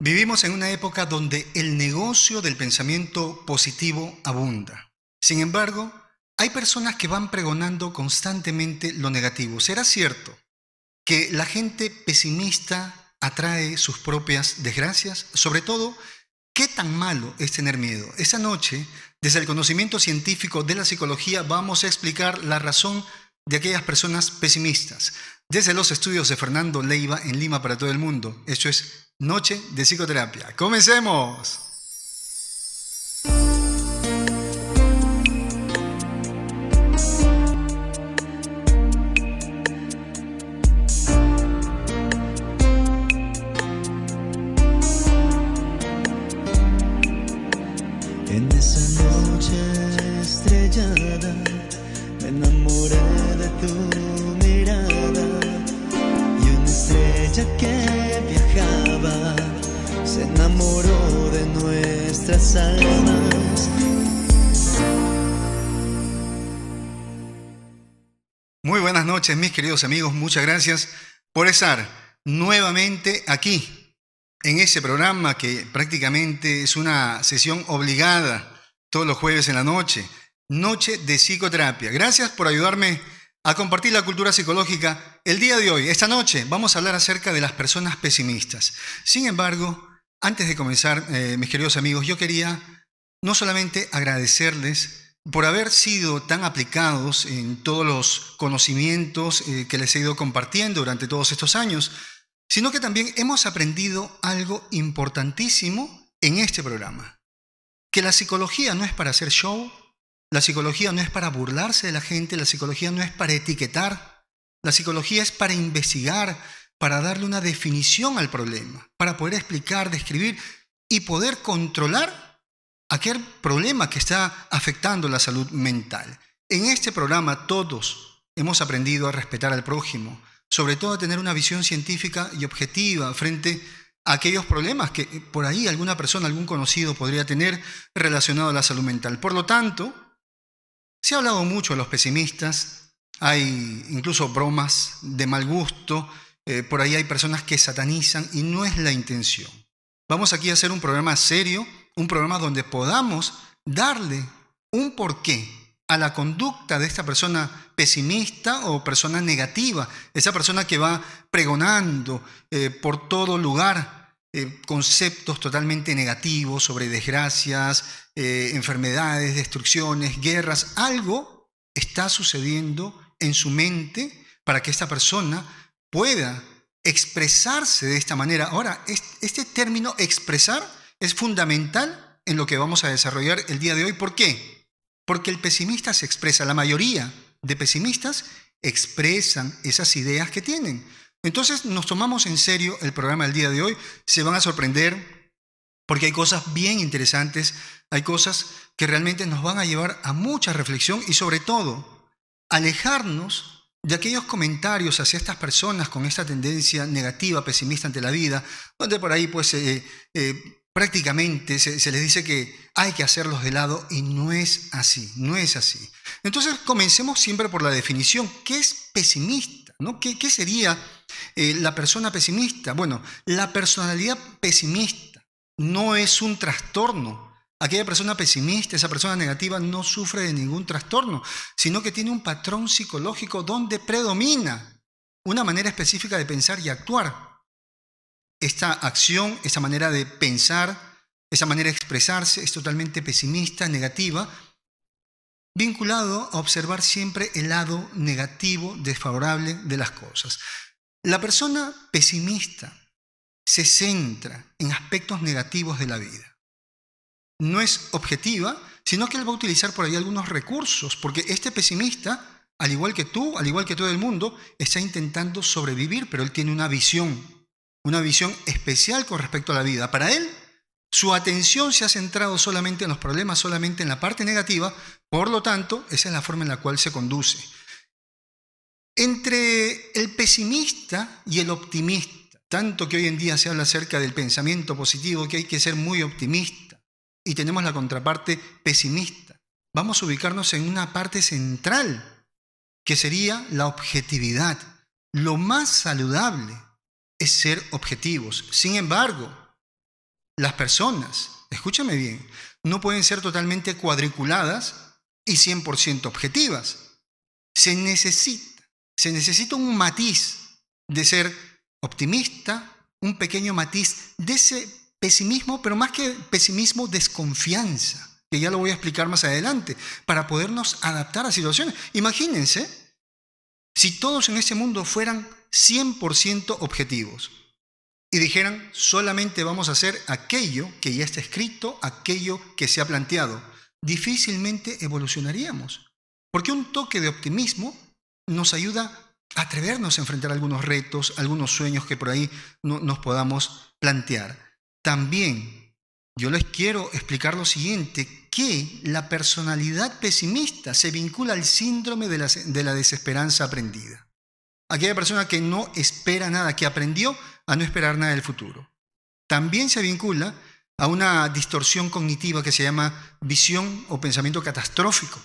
Vivimos en una época donde el negocio del pensamiento positivo abunda. Sin embargo, hay personas que van pregonando constantemente lo negativo. ¿Será cierto que la gente pesimista atrae sus propias desgracias? Sobre todo, ¿qué tan malo es tener miedo? Esa noche, desde el conocimiento científico de la psicología, vamos a explicar la razón de aquellas personas pesimistas. Desde los estudios de Fernando Leiva en Lima para todo el mundo. Esto es Noche de Psicoterapia. ¡Comencemos! mis queridos amigos. Muchas gracias por estar nuevamente aquí, en ese programa que prácticamente es una sesión obligada todos los jueves en la noche. Noche de psicoterapia. Gracias por ayudarme a compartir la cultura psicológica. El día de hoy, esta noche, vamos a hablar acerca de las personas pesimistas. Sin embargo, antes de comenzar, eh, mis queridos amigos, yo quería no solamente agradecerles, por haber sido tan aplicados en todos los conocimientos eh, que les he ido compartiendo durante todos estos años, sino que también hemos aprendido algo importantísimo en este programa, que la psicología no es para hacer show, la psicología no es para burlarse de la gente, la psicología no es para etiquetar, la psicología es para investigar, para darle una definición al problema, para poder explicar, describir y poder controlar aquel problema que está afectando la salud mental. En este programa todos hemos aprendido a respetar al prójimo, sobre todo a tener una visión científica y objetiva frente a aquellos problemas que por ahí alguna persona, algún conocido podría tener relacionado a la salud mental. Por lo tanto, se ha hablado mucho a los pesimistas, hay incluso bromas de mal gusto, eh, por ahí hay personas que satanizan y no es la intención. Vamos aquí a hacer un programa serio un programa donde podamos darle un porqué a la conducta de esta persona pesimista o persona negativa, esa persona que va pregonando eh, por todo lugar eh, conceptos totalmente negativos sobre desgracias, eh, enfermedades, destrucciones, guerras, algo está sucediendo en su mente para que esta persona pueda expresarse de esta manera. Ahora, este término expresar es fundamental en lo que vamos a desarrollar el día de hoy. ¿Por qué? Porque el pesimista se expresa, la mayoría de pesimistas expresan esas ideas que tienen. Entonces nos tomamos en serio el programa del día de hoy, se van a sorprender porque hay cosas bien interesantes, hay cosas que realmente nos van a llevar a mucha reflexión y sobre todo alejarnos de aquellos comentarios hacia estas personas con esta tendencia negativa, pesimista ante la vida, donde por ahí pues eh, eh, prácticamente se, les dice que hay que hacerlos de lado y no es así, no es así. Entonces comencemos siempre por la definición. ¿Qué es pesimista? ¿no? ¿Qué, sería eh, la persona pesimista? Bueno, la personalidad pesimista no es un trastorno. Aquella persona pesimista, esa persona negativa, no sufre de ningún trastorno, sino que tiene un patrón psicológico donde predomina una manera específica de pensar y actuar esta acción, esa manera de pensar, esa manera de expresarse es totalmente pesimista, negativa, vinculado a observar siempre el lado negativo, desfavorable de las cosas. La persona pesimista se centra en aspectos negativos de la vida. No es objetiva, sino que él va a utilizar por ahí algunos recursos, porque este pesimista, al igual que tú, al igual que todo el mundo, está intentando sobrevivir, pero él tiene una visión una visión especial con respecto a la vida. Para él, su atención se ha centrado solamente en los problemas, solamente en la parte negativa, por lo tanto, esa es la forma en la cual se conduce. Entre el pesimista y el optimista, tanto que hoy en día se habla acerca del pensamiento positivo, que hay que ser muy optimista, y tenemos la contraparte pesimista, vamos a ubicarnos en una parte central, que sería la objetividad, lo más saludable, es ser objetivos. Sin embargo, las personas, escúchame bien, no pueden ser totalmente cuadriculadas y 100% objetivas. Se necesita, se necesita un matiz de ser optimista, un pequeño matiz de ese pesimismo, pero más que pesimismo, desconfianza, que ya lo voy a explicar más adelante, para podernos adaptar a situaciones. Imagínense, si todos en este mundo fueran 100% objetivos y dijeran, solamente vamos a hacer aquello que ya está escrito, aquello que se ha planteado, difícilmente evolucionaríamos. Porque un toque de optimismo nos ayuda a atrevernos a enfrentar algunos retos, algunos sueños que por ahí no, nos podamos plantear. También yo les quiero explicar lo siguiente, que la personalidad pesimista se vincula al síndrome de la, de la desesperanza aprendida aquella persona que no espera nada, que aprendió a no esperar nada del futuro. También se vincula a una distorsión cognitiva que se llama visión o pensamiento catastrófico.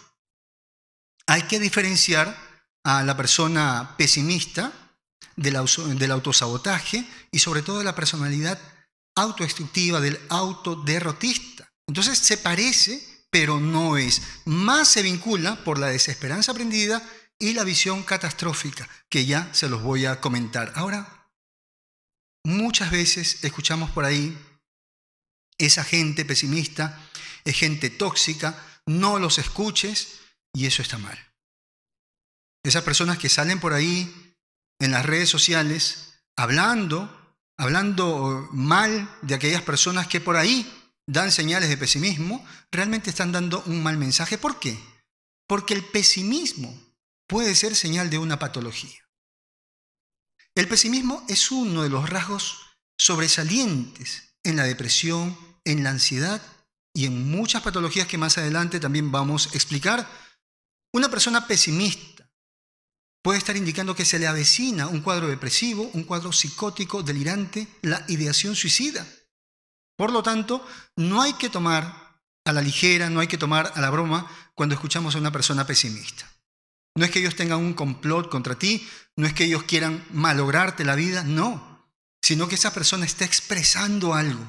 Hay que diferenciar a la persona pesimista del, autosabotaje y sobre todo de la personalidad autodestructiva, del autoderrotista. Entonces se parece, pero no es. Más se vincula por la desesperanza aprendida y la visión catastrófica, que ya se los voy a comentar. Ahora, muchas veces escuchamos por ahí, esa gente pesimista es gente tóxica, no los escuches y eso está mal. Esas personas que salen por ahí en las redes sociales hablando, hablando mal de aquellas personas que por ahí dan señales de pesimismo, realmente están dando un mal mensaje. ¿Por qué? Porque el pesimismo puede ser señal de una patología. El pesimismo es uno de los rasgos sobresalientes en la depresión, en la ansiedad y en muchas patologías que más adelante también vamos a explicar. Una persona pesimista puede estar indicando que se le avecina un cuadro depresivo, un cuadro psicótico, delirante, la ideación suicida. Por lo tanto, no hay que tomar a la ligera, no hay que tomar a la broma cuando escuchamos a una persona pesimista. No es que ellos tengan un complot contra ti, no es que ellos quieran malograrte la vida, no, sino que esa persona está expresando algo.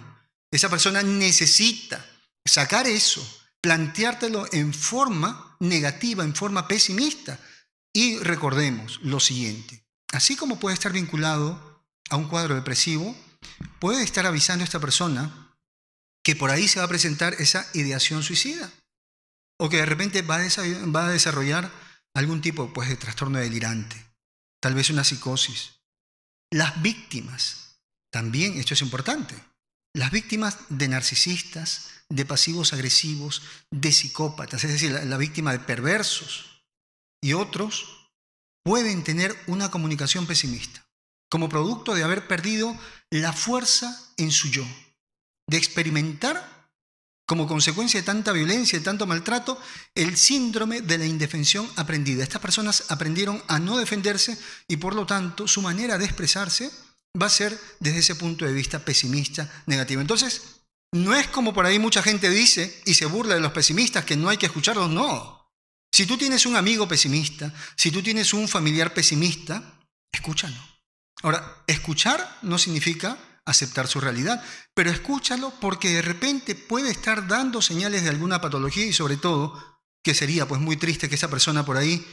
Esa persona necesita sacar eso, planteártelo en forma negativa, en forma pesimista. Y recordemos lo siguiente, así como puede estar vinculado a un cuadro depresivo, puede estar avisando a esta persona que por ahí se va a presentar esa ideación suicida o que de repente va a, va a desarrollar algún tipo pues, de trastorno delirante, tal vez una psicosis. Las víctimas, también, esto es importante, las víctimas de narcisistas, de pasivos agresivos, de psicópatas, es decir, la, la víctima de perversos y otros, pueden tener una comunicación pesimista, como producto de haber perdido la fuerza en su yo, de experimentar como consecuencia de tanta violencia y tanto maltrato, el síndrome de la indefensión aprendida. Estas personas aprendieron a no defenderse y por lo tanto su manera de expresarse va a ser desde ese punto de vista pesimista, negativo. Entonces, no es como por ahí mucha gente dice y se burla de los pesimistas que no hay que escucharlos, no. Si tú tienes un amigo pesimista, si tú tienes un familiar pesimista, escúchalo. Ahora, escuchar no significa aceptar su realidad, pero escúchalo porque de repente puede estar dando señales de alguna patología y sobre todo que sería pues muy triste que esa persona por ahí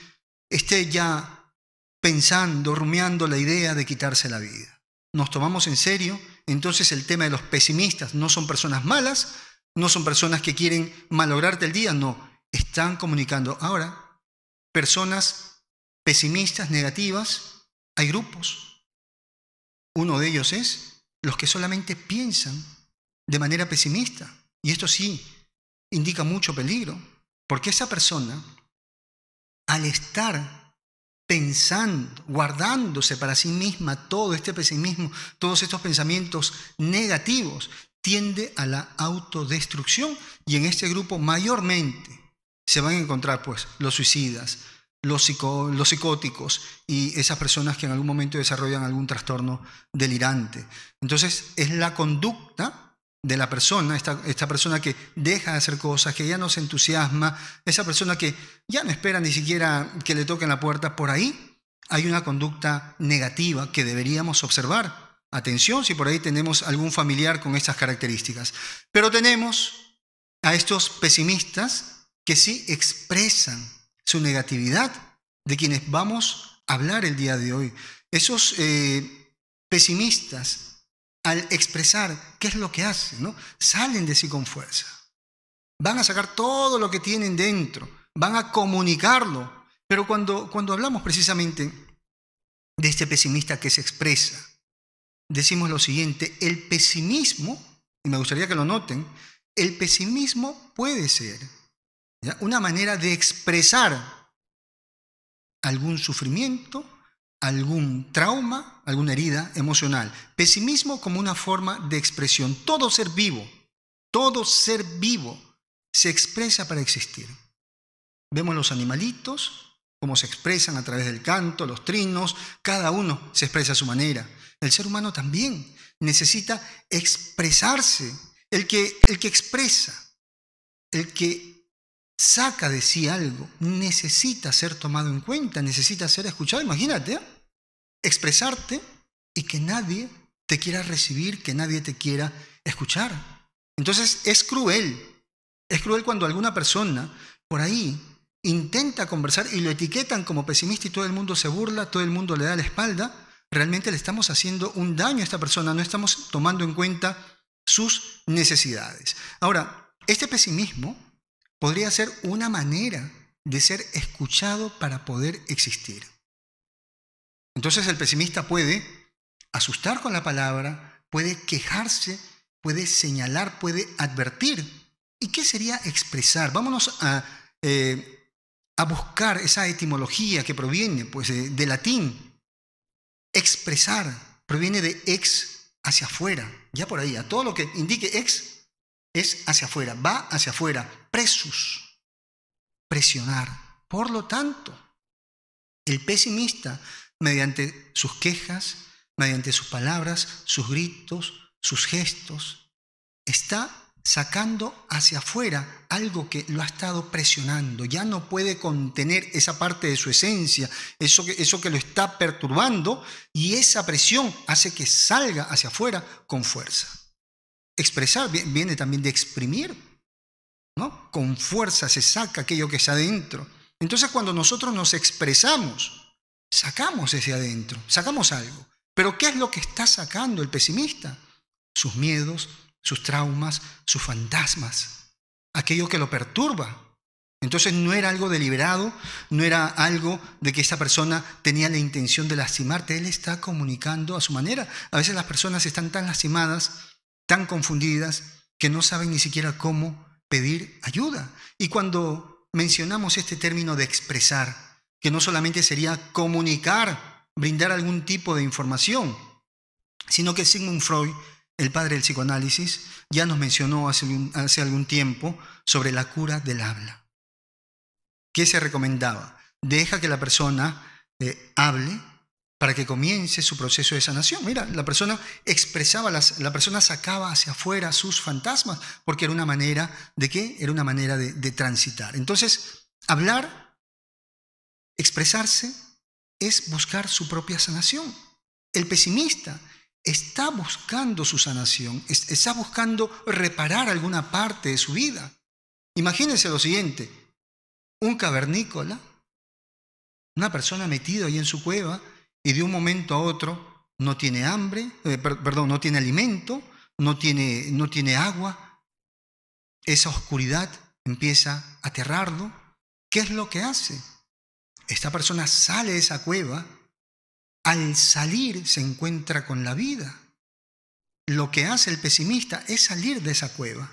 esté ya pensando, rumiando la idea de quitarse la vida. Nos tomamos en serio entonces el tema de los pesimistas, no son personas malas, no son personas que quieren malograrte el día, no, están comunicando ahora personas pesimistas, negativas, hay grupos. Uno de ellos es los que solamente piensan de manera pesimista. Y esto sí indica mucho peligro, porque esa persona, al estar pensando, guardándose para sí misma todo este pesimismo, todos estos pensamientos negativos, tiende a la autodestrucción. Y en este grupo mayormente se van a encontrar pues los suicidas, los, psicóticos y esas personas que en algún momento desarrollan algún trastorno delirante. Entonces, es la conducta de la persona, esta, esta, persona que deja de hacer cosas, que ya no se entusiasma, esa persona que ya no espera ni siquiera que le toquen la puerta, por ahí hay una conducta negativa que deberíamos observar. Atención si por ahí tenemos algún familiar con estas características. Pero tenemos a estos pesimistas que sí expresan su negatividad de quienes vamos a hablar el día de hoy. Esos eh, pesimistas, al expresar qué es lo que hacen, salen de sí con fuerza. Van a sacar todo lo que tienen dentro, van a comunicarlo. Pero cuando, cuando hablamos precisamente de este pesimista que se expresa, decimos lo siguiente, el pesimismo, y me gustaría que lo noten, el pesimismo puede ser una manera de expresar algún sufrimiento, algún trauma, alguna herida emocional. Pesimismo como una forma de expresión. Todo ser vivo, todo ser vivo se expresa para existir. Vemos los animalitos, cómo se expresan a través del canto, los trinos, cada uno se expresa a su manera. El ser humano también necesita expresarse. El que, el que expresa, el que saca de sí algo, necesita ser tomado en cuenta, necesita ser escuchado. Imagínate, expresarte y que nadie te quiera recibir, que nadie te quiera escuchar. Entonces es cruel, es cruel cuando alguna persona por ahí intenta conversar y lo etiquetan como pesimista y todo el mundo se burla, todo el mundo le da la espalda. Realmente le estamos haciendo un daño a esta persona, no estamos tomando en cuenta sus necesidades. Ahora, este pesimismo podría ser una manera de ser escuchado para poder existir. Entonces el pesimista puede asustar con la palabra, puede quejarse, puede señalar, puede advertir. ¿Y qué sería expresar? Vámonos a, eh, buscar esa etimología que proviene pues, de, de latín. Expresar proviene de ex hacia afuera, ya por ahí, a todo lo que indique ex es hacia afuera, va hacia afuera, presus, presionar. Por lo tanto, el pesimista, mediante sus quejas, mediante sus palabras, sus gritos, sus gestos, está sacando hacia afuera algo que lo ha estado presionando, ya no puede contener esa parte de su esencia, eso que, eso que lo está perturbando, y esa presión hace que salga hacia afuera con fuerza expresar viene también de exprimir, ¿no? Con fuerza se saca aquello que está adentro. Entonces cuando nosotros nos expresamos, sacamos ese adentro, sacamos algo. Pero ¿qué es lo que está sacando el pesimista? Sus miedos, sus traumas, sus fantasmas, aquello que lo perturba, entonces no era algo deliberado, no era algo de que esa persona tenía la intención de lastimarte, él está comunicando a su manera. A veces las personas están tan lastimadas tan confundidas que no saben ni siquiera cómo pedir ayuda. Y cuando mencionamos este término de expresar, que no solamente sería comunicar, brindar algún tipo de información, sino que Sigmund Freud, el padre del psicoanálisis, ya nos mencionó hace, algún tiempo sobre la cura del habla. ¿Qué se recomendaba? Deja que la persona eh, hable para que comience su proceso de sanación. Mira, la persona expresaba, la persona sacaba hacia afuera sus fantasmas, porque era una manera de qué? Era una manera de, de transitar. Entonces, hablar, expresarse, es buscar su propia sanación. El pesimista está buscando su sanación, está buscando reparar alguna parte de su vida. Imagínense lo siguiente, un cavernícola, una persona metida ahí en su cueva, y de un momento a otro no tiene hambre, eh, perdón, no tiene alimento, no tiene, no tiene agua. Esa oscuridad empieza a aterrarlo. ¿Qué es lo que hace? Esta persona sale de esa cueva, al salir se encuentra con la vida. Lo que hace el pesimista es salir de esa cueva,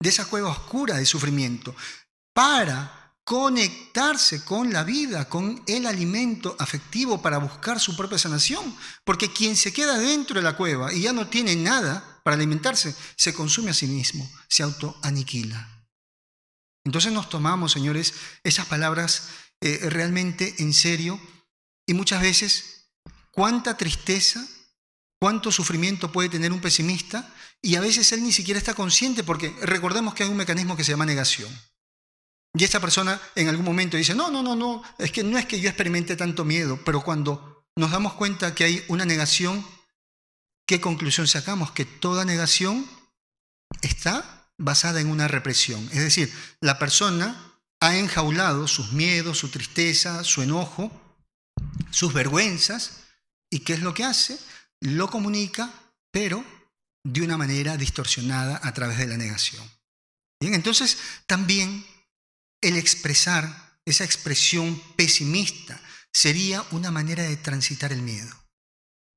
de esa cueva oscura de sufrimiento, para conectarse con la vida, con el alimento afectivo para buscar su propia sanación. Porque quien se queda dentro de la cueva y ya no tiene nada para alimentarse, se consume a sí mismo, se autoaniquila. Entonces nos tomamos, señores, esas palabras eh, realmente en serio y muchas veces cuánta tristeza, cuánto sufrimiento puede tener un pesimista y a veces él ni siquiera está consciente porque recordemos que hay un mecanismo que se llama negación. Y esta persona en algún momento dice, no, no, no, no, es que no es que yo experimente tanto miedo, pero cuando nos damos cuenta que hay una negación, ¿qué conclusión sacamos? Que toda negación está basada en una represión. Es decir, la persona ha enjaulado sus miedos, su tristeza, su enojo, sus vergüenzas, y ¿qué es lo que hace? Lo comunica, pero de una manera distorsionada a través de la negación. Bien, entonces también el expresar esa expresión pesimista sería una manera de transitar el miedo.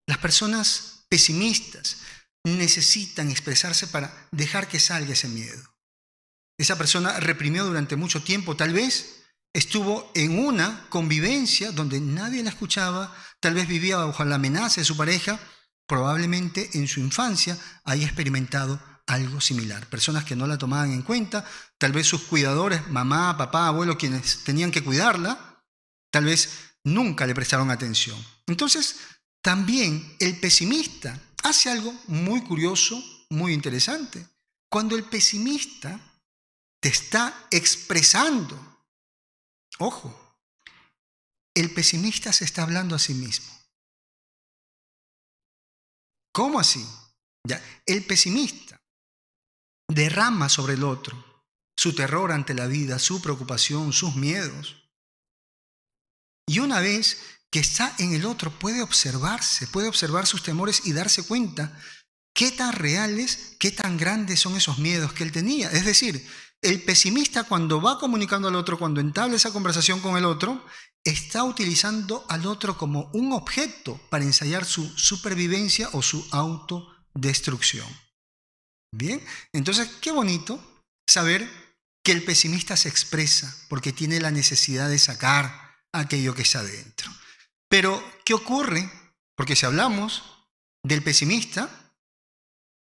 Las personas pesimistas necesitan expresarse para dejar que salga ese miedo. Esa persona reprimió durante mucho tiempo, tal vez estuvo en una convivencia donde nadie la escuchaba, tal vez vivía bajo la amenaza de su pareja, probablemente en su infancia haya experimentado algo similar. Personas que no la tomaban en cuenta, tal vez sus cuidadores, mamá, papá, abuelo, quienes tenían que cuidarla, tal vez nunca le prestaron atención. Entonces, también el pesimista hace algo muy curioso, muy interesante. Cuando el pesimista te está expresando, ojo, el pesimista se está hablando a sí mismo. ¿Cómo así? Ya, el pesimista derrama sobre el otro su terror ante la vida, su preocupación, sus miedos. Y una vez que está en el otro, puede observarse, puede observar sus temores y darse cuenta qué tan reales, qué tan grandes son esos miedos que él tenía. Es decir, el pesimista cuando va comunicando al otro, cuando entabla esa conversación con el otro, está utilizando al otro como un objeto para ensayar su supervivencia o su autodestrucción. Bien, entonces qué bonito saber que el pesimista se expresa porque tiene la necesidad de sacar aquello que está adentro. Pero, ¿qué ocurre? Porque si hablamos del pesimista,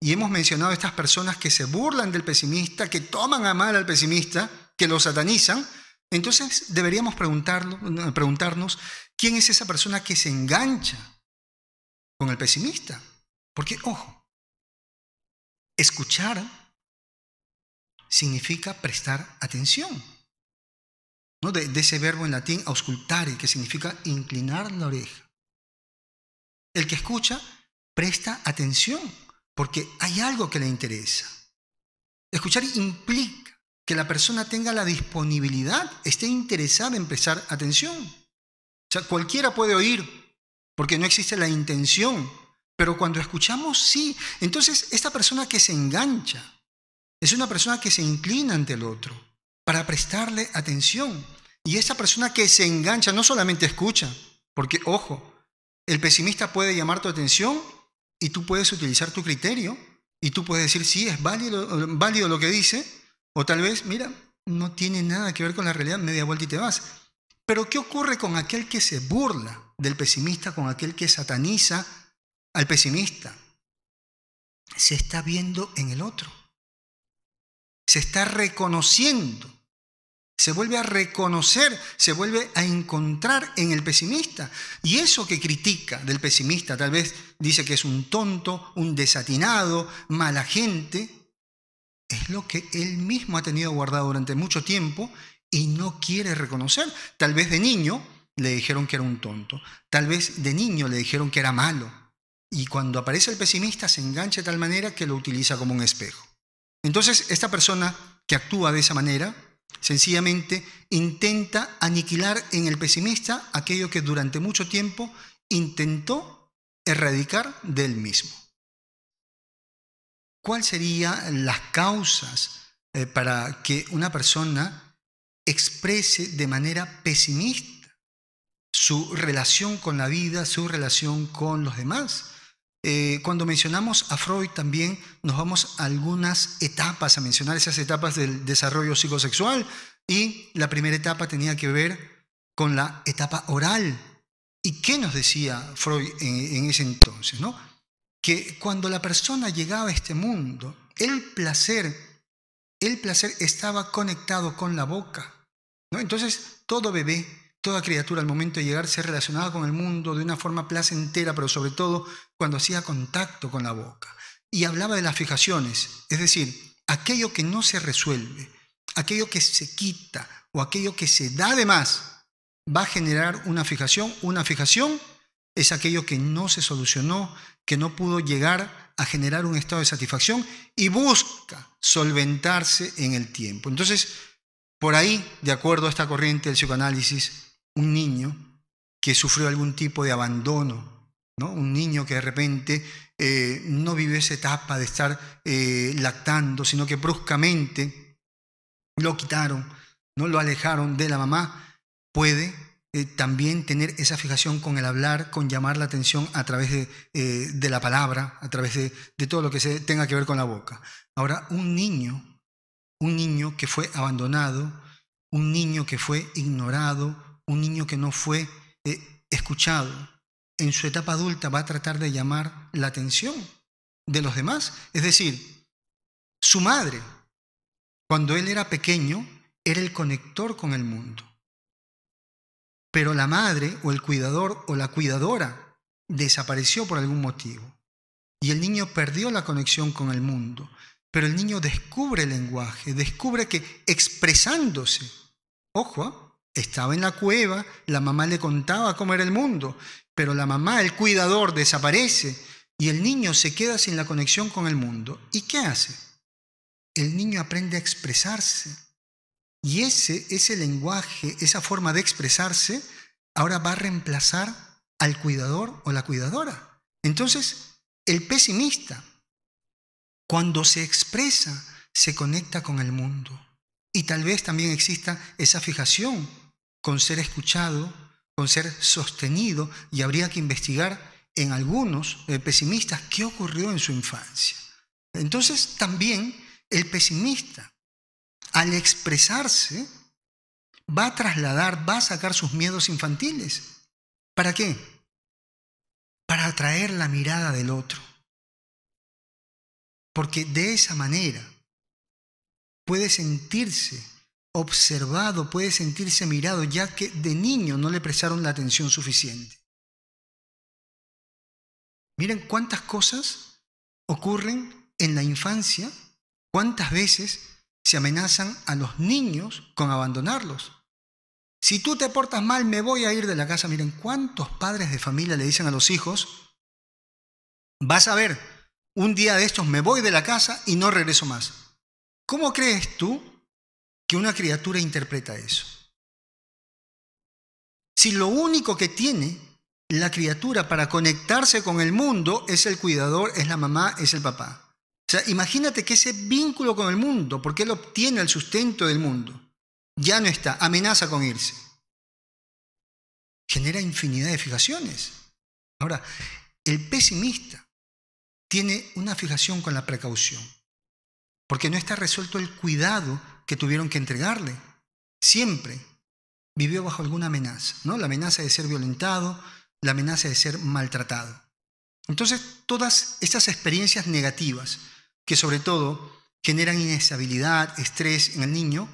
y hemos mencionado estas personas que se burlan del pesimista, que toman a mal al pesimista, que lo satanizan, entonces deberíamos preguntarnos quién es esa persona que se engancha con el pesimista. Porque, ojo, Escuchar significa prestar atención. ¿no? De, ese verbo en latín, auscultare, que significa inclinar la oreja. El que escucha presta atención porque hay algo que le interesa. Escuchar implica que la persona tenga la disponibilidad, esté interesada en prestar atención. O sea, cualquiera puede oír porque no existe la intención pero cuando escuchamos, sí. Entonces, esta persona que se engancha es una persona que se inclina ante el otro para prestarle atención. Y esa persona que se engancha no solamente escucha, porque, ojo, el pesimista puede llamar tu atención y tú puedes utilizar tu criterio y tú puedes decir, sí, es válido, válido lo que dice, o tal vez, mira, no tiene nada que ver con la realidad, media vuelta y te vas. Pero ¿qué ocurre con aquel que se burla del pesimista, con aquel que sataniza al pesimista. Se está viendo en el otro. Se está reconociendo. Se vuelve a reconocer, se vuelve a encontrar en el pesimista. Y eso que critica del pesimista, tal vez dice que es un tonto, un desatinado, mala gente, es lo que él mismo ha tenido guardado durante mucho tiempo y no quiere reconocer. Tal vez de niño le dijeron que era un tonto, tal vez de niño le dijeron que era malo, y cuando aparece el pesimista se engancha de tal manera que lo utiliza como un espejo. Entonces, esta persona que actúa de esa manera, sencillamente intenta aniquilar en el pesimista aquello que durante mucho tiempo intentó erradicar del mismo. ¿Cuáles serían las causas eh, para que una persona exprese de manera pesimista su relación con la vida, su relación con los demás? Eh, cuando mencionamos a Freud también nos vamos a algunas etapas, a mencionar esas etapas del desarrollo psicosexual y la primera etapa tenía que ver con la etapa oral. ¿Y qué nos decía Freud en, ese entonces? ¿no? Que cuando la persona llegaba a este mundo, el placer, el placer estaba conectado con la boca. ¿no? Entonces todo bebé Toda criatura al momento de llegar se relacionaba con el mundo de una forma placentera, pero sobre todo cuando hacía contacto con la boca. Y hablaba de las fijaciones, es decir, aquello que no se resuelve, aquello que se quita o aquello que se da de más, va a generar una fijación. Una fijación es aquello que no se solucionó, que no pudo llegar a generar un estado de satisfacción y busca solventarse en el tiempo. Entonces, por ahí, de acuerdo a esta corriente del psicoanálisis, un niño que sufrió algún tipo de abandono, ¿no? un niño que de repente eh, no vive esa etapa de estar eh, lactando, sino que bruscamente lo quitaron, ¿no? lo alejaron de la mamá, puede eh, también tener esa fijación con el hablar, con llamar la atención a través de, la palabra, a través de, de, todo lo que se tenga que ver con la boca. Ahora, un niño, un niño que fue abandonado, un niño que fue ignorado, un niño que no fue eh, escuchado, en su etapa adulta va a tratar de llamar la atención de los demás. Es decir, su madre, cuando él era pequeño, era el conector con el mundo. Pero la madre o el cuidador o la cuidadora desapareció por algún motivo. Y el niño perdió la conexión con el mundo. Pero el niño descubre el lenguaje, descubre que expresándose, ojo, ¿ah? estaba en la cueva, la mamá le contaba cómo era el mundo, pero la mamá, el cuidador, desaparece y el niño se queda sin la conexión con el mundo. ¿Y qué hace? El niño aprende a expresarse. Y ese, ese lenguaje, esa forma de expresarse, ahora va a reemplazar al cuidador o la cuidadora. Entonces, el pesimista, cuando se expresa, se conecta con el mundo. Y tal vez también exista esa fijación con ser escuchado, con ser sostenido, y habría que investigar en algunos eh, pesimistas qué ocurrió en su infancia. Entonces también el pesimista, al expresarse, va a trasladar, va a sacar sus miedos infantiles. ¿Para qué? Para atraer la mirada del otro. Porque de esa manera puede sentirse observado, puede sentirse mirado, ya que de niño no le prestaron la atención suficiente. Miren cuántas cosas ocurren en la infancia, cuántas veces se amenazan a los niños con abandonarlos. Si tú te portas mal, me voy a ir de la casa. Miren, ¿cuántos padres de familia le dicen a los hijos, vas a ver, un día de estos me voy de la casa y no regreso más? ¿Cómo crees tú que una criatura interpreta eso. Si lo único que tiene la criatura para conectarse con el mundo es el cuidador, es la mamá, es el papá. O sea, imagínate que ese vínculo con el mundo, porque él obtiene el sustento del mundo, ya no está, amenaza con irse. Genera infinidad de fijaciones. Ahora, el pesimista tiene una fijación con la precaución, porque no está resuelto el cuidado que tuvieron que entregarle. Siempre vivió bajo alguna amenaza, ¿no? La amenaza de ser violentado, la amenaza de ser maltratado. Entonces, todas estas experiencias negativas, que sobre todo generan inestabilidad, estrés en el niño,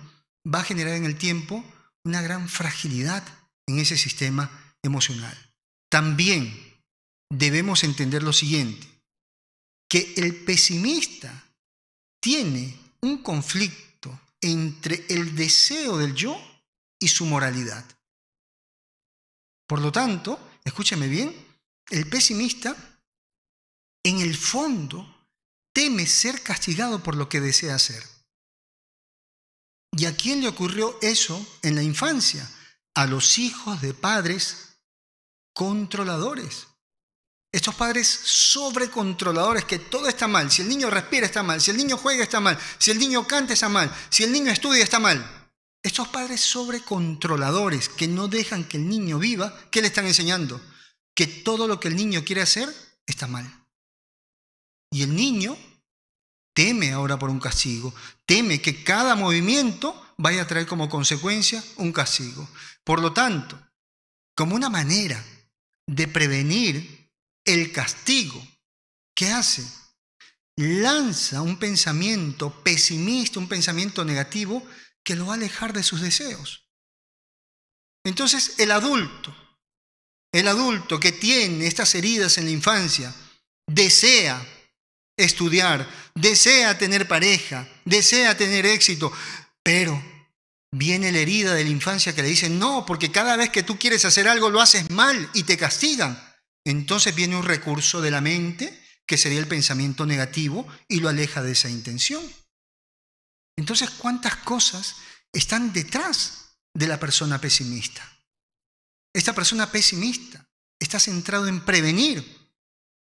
va a generar en el tiempo una gran fragilidad en ese sistema emocional. También debemos entender lo siguiente, que el pesimista tiene un conflicto entre el deseo del yo y su moralidad. Por lo tanto, escúchame bien, el pesimista en el fondo teme ser castigado por lo que desea hacer. ¿Y a quién le ocurrió eso en la infancia? A los hijos de padres controladores. Estos padres sobrecontroladores, que todo está mal. Si el niño respira está mal, si el niño juega está mal, si el niño canta está mal, si el niño estudia está mal. Estos padres sobrecontroladores que no dejan que el niño viva, ¿qué le están enseñando? Que todo lo que el niño quiere hacer está mal. Y el niño teme ahora por un castigo, teme que cada movimiento vaya a traer como consecuencia un castigo. Por lo tanto, como una manera de prevenir el castigo. que hace? Lanza un pensamiento pesimista, un pensamiento negativo que lo va a alejar de sus deseos. Entonces el adulto, el adulto que tiene estas heridas en la infancia, desea estudiar, desea tener pareja, desea tener éxito, pero viene la herida de la infancia que le dice, no, porque cada vez que tú quieres hacer algo lo haces mal y te castigan. Entonces viene un recurso de la mente, que sería el pensamiento negativo, y lo aleja de esa intención. Entonces, ¿cuántas cosas están detrás de la persona pesimista? Esta persona pesimista está centrado en prevenir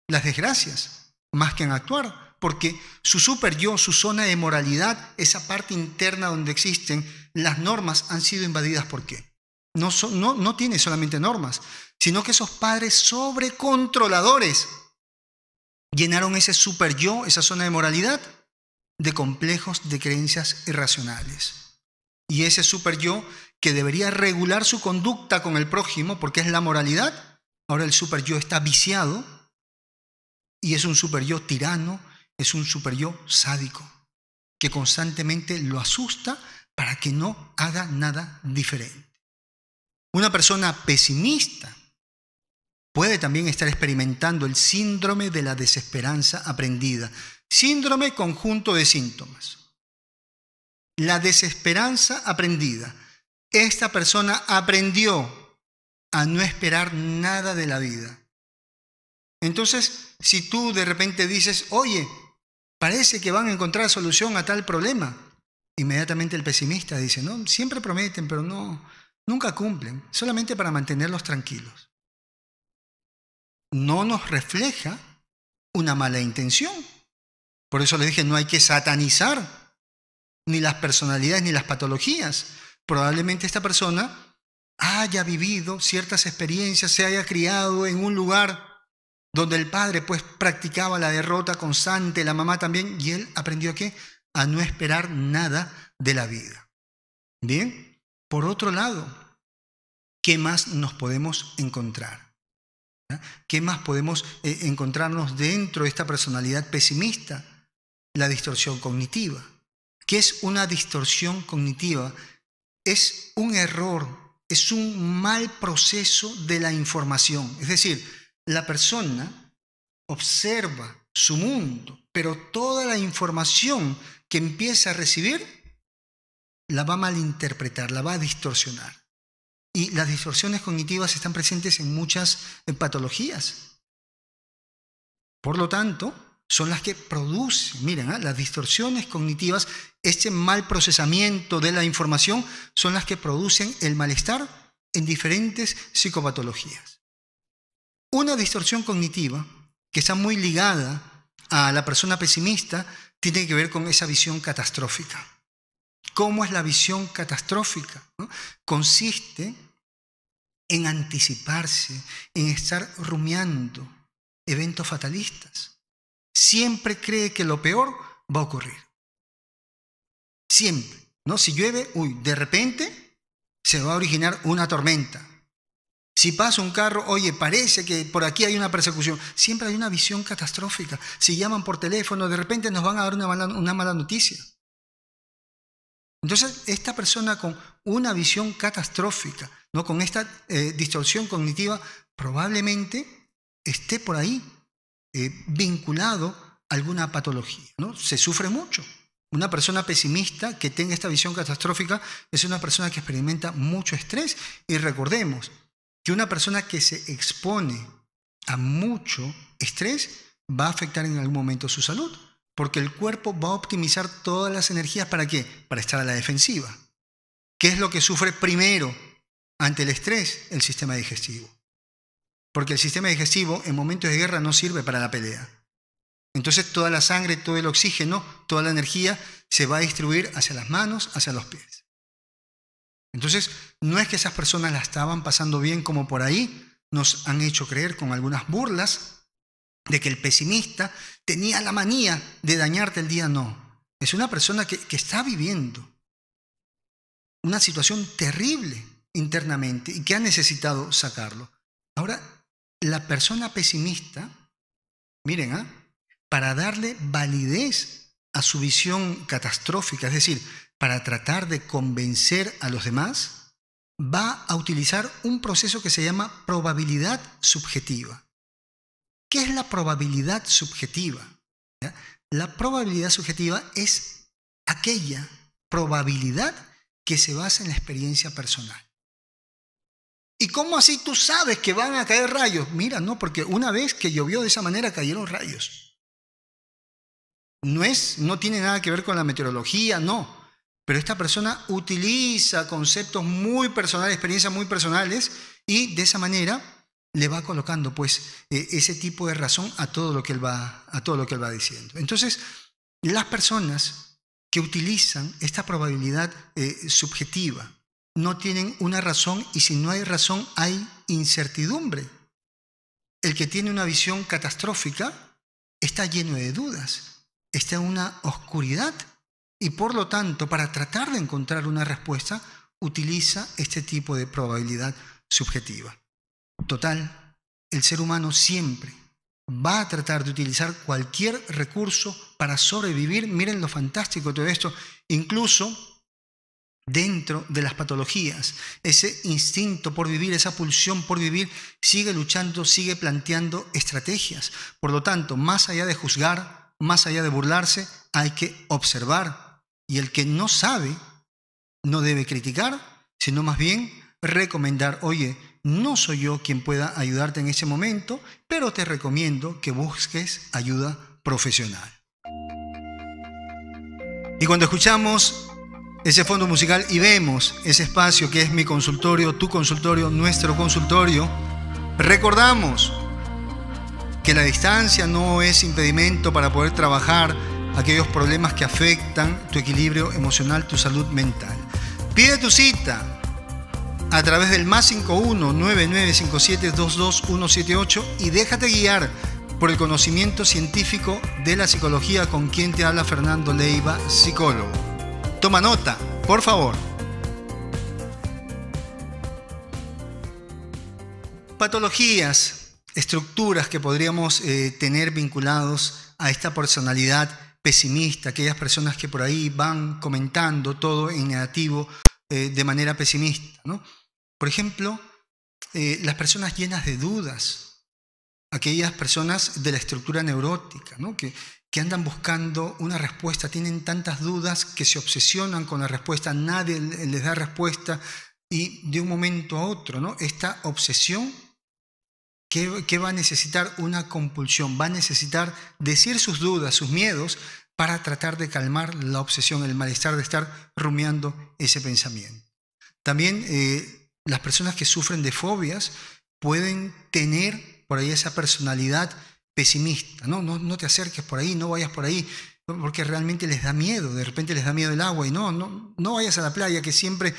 las desgracias más que en actuar, porque su super yo, su zona de moralidad, esa parte interna donde existen las normas, han sido invadidas por qué? no, tiene solamente normas, sino que esos padres sobrecontroladores llenaron ese super yo, esa zona de moralidad, de complejos de creencias irracionales. Y ese super yo que debería regular su conducta con el prójimo, porque es la moralidad, ahora el super yo está viciado y es un super yo tirano, es un super yo sádico, que constantemente lo asusta para que no haga nada diferente. Una persona pesimista puede también estar experimentando el síndrome de la desesperanza aprendida. Síndrome conjunto de síntomas. La desesperanza aprendida. Esta persona aprendió a no esperar nada de la vida. Entonces, si tú de repente dices, oye, parece que van a encontrar solución a tal problema, inmediatamente el pesimista dice, no, siempre prometen, pero no, Nunca cumplen, solamente para mantenerlos tranquilos. No nos refleja una mala intención. Por eso les dije, no hay que satanizar ni las personalidades ni las patologías. Probablemente esta persona haya vivido ciertas experiencias, se haya criado en un lugar donde el padre pues practicaba la derrota constante, la mamá también, y él aprendió que a no esperar nada de la vida. ¿Bien? Por otro lado, ¿qué más nos podemos encontrar? ¿Ah? ¿Qué más podemos eh, encontrarnos dentro de esta personalidad pesimista? La distorsión cognitiva. ¿Qué es una distorsión cognitiva? Es un error, es un mal proceso de la información. Es decir, la persona observa su mundo, pero toda la información que empieza a recibir la va a malinterpretar, la va a distorsionar. Y las distorsiones cognitivas están presentes en muchas patologías. Por lo tanto, son las que producen, miren, ¿ah? las distorsiones cognitivas, este mal procesamiento de la información, son las que producen el malestar en diferentes psicopatologías. Una distorsión cognitiva que está muy ligada a la persona pesimista tiene que ver con esa visión catastrófica. ¿Cómo es la visión catastrófica? Consiste en anticiparse, en estar rumiando eventos fatalistas. Siempre cree que lo peor va a ocurrir. Siempre. ¿no? Si llueve, uy, de repente se va a originar una tormenta. Si pasa un carro, oye, parece que por aquí hay una persecución. Siempre hay una visión catastrófica. Si llaman por teléfono, de repente nos van a dar una mala noticia. Entonces, esta persona con una visión catastrófica, ¿no? con esta eh, distorsión cognitiva, probablemente esté por ahí eh, vinculado a alguna patología. ¿no? Se sufre mucho. Una persona pesimista que tenga esta visión catastrófica es una persona que experimenta mucho estrés. Y recordemos que una persona que se expone a mucho estrés va a afectar en algún momento su salud. Porque el cuerpo va a optimizar todas las energías para qué? Para estar a la defensiva. ¿Qué es lo que sufre primero ante el estrés? El sistema digestivo. Porque el sistema digestivo en momentos de guerra no sirve para la pelea. Entonces toda la sangre, todo el oxígeno, toda la energía se va a distribuir hacia las manos, hacia los pies. Entonces, no es que esas personas la estaban pasando bien como por ahí nos han hecho creer con algunas burlas de que el pesimista tenía la manía de dañarte el día, no. Es una persona que, está viviendo una situación terrible internamente y que ha necesitado sacarlo. Ahora, la persona pesimista, miren, ¿ah? para darle validez a su visión catastrófica, es decir, para tratar de convencer a los demás, va a utilizar un proceso que se llama probabilidad subjetiva. ¿Qué es la probabilidad subjetiva? La probabilidad subjetiva es aquella probabilidad que se basa en la experiencia personal. ¿Y cómo así tú sabes que van a caer rayos? Mira, no, porque una vez que llovió de esa manera cayeron rayos. No es, no tiene nada que ver con la meteorología, no. Pero esta persona utiliza conceptos muy personales, experiencias muy personales y de esa manera le va colocando pues e, ese tipo de razón a todo lo que él va a todo lo que él va diciendo. Entonces, las personas que utilizan esta probabilidad eh, subjetiva no tienen una razón y si no hay razón hay incertidumbre. El que tiene una visión catastrófica está lleno de dudas, está en una oscuridad y por lo tanto para tratar de encontrar una respuesta utiliza este tipo de probabilidad subjetiva. Total, el ser humano siempre va a tratar de utilizar cualquier recurso para sobrevivir. Miren lo fantástico de todo esto, incluso dentro de las patologías. Ese instinto por vivir, esa pulsión por vivir, sigue luchando, sigue planteando estrategias. Por lo tanto, más allá de juzgar, más allá de burlarse, hay que observar. Y el que no sabe, no debe criticar, sino más bien recomendar, oye, no soy yo quien pueda ayudarte en ese momento, pero te recomiendo que busques ayuda profesional. Y cuando escuchamos ese fondo musical y vemos ese espacio que es mi consultorio, tu consultorio, nuestro consultorio, recordamos que la distancia no es impedimento para poder trabajar aquellos problemas que afectan tu equilibrio emocional, tu salud mental. Pide tu cita a través del más 22178 y déjate guiar por el conocimiento científico de la psicología con quien te habla Fernando Leiva, psicólogo. Toma nota, por favor. Patologías, estructuras que podríamos eh, tener vinculados a esta personalidad pesimista, aquellas personas que por ahí van comentando todo en negativo eh, de manera pesimista, ¿no? Por ejemplo, eh, las personas llenas de dudas, aquellas personas de la estructura neurótica, que, que andan buscando una respuesta, tienen tantas dudas que se obsesionan con la respuesta, nadie les da respuesta y de un momento a otro, Esta obsesión que, va a necesitar una compulsión, va a necesitar decir sus dudas, sus miedos, para tratar de calmar la obsesión, el malestar de estar rumiando ese pensamiento. También eh, las personas que sufren de fobias pueden tener por ahí esa personalidad pesimista, ¿no? No, te acerques por ahí, no vayas por ahí, porque realmente les da miedo, de repente les da miedo el agua y no, no, no vayas a la playa, que siempre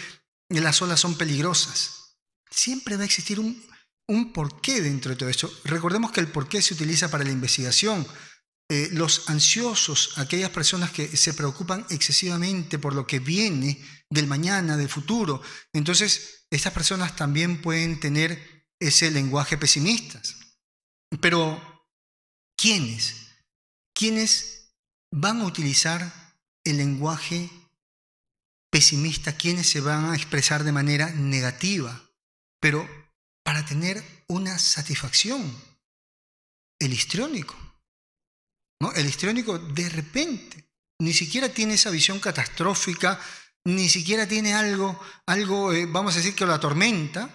las olas son peligrosas. Siempre va a existir un, un porqué dentro de todo esto. Recordemos que el porqué se utiliza para la investigación. Eh, los ansiosos, aquellas personas que se preocupan excesivamente por lo que viene, del mañana, del futuro. Entonces, estas personas también pueden tener ese lenguaje pesimista. Pero, ¿quiénes? ¿Quiénes van a utilizar el lenguaje pesimista? ¿Quiénes se van a expresar de manera negativa? Pero para tener una satisfacción, el histriónico. ¿no? El histriónico de repente ni siquiera tiene esa visión catastrófica ni siquiera tiene algo, algo, eh, vamos a decir que lo atormenta,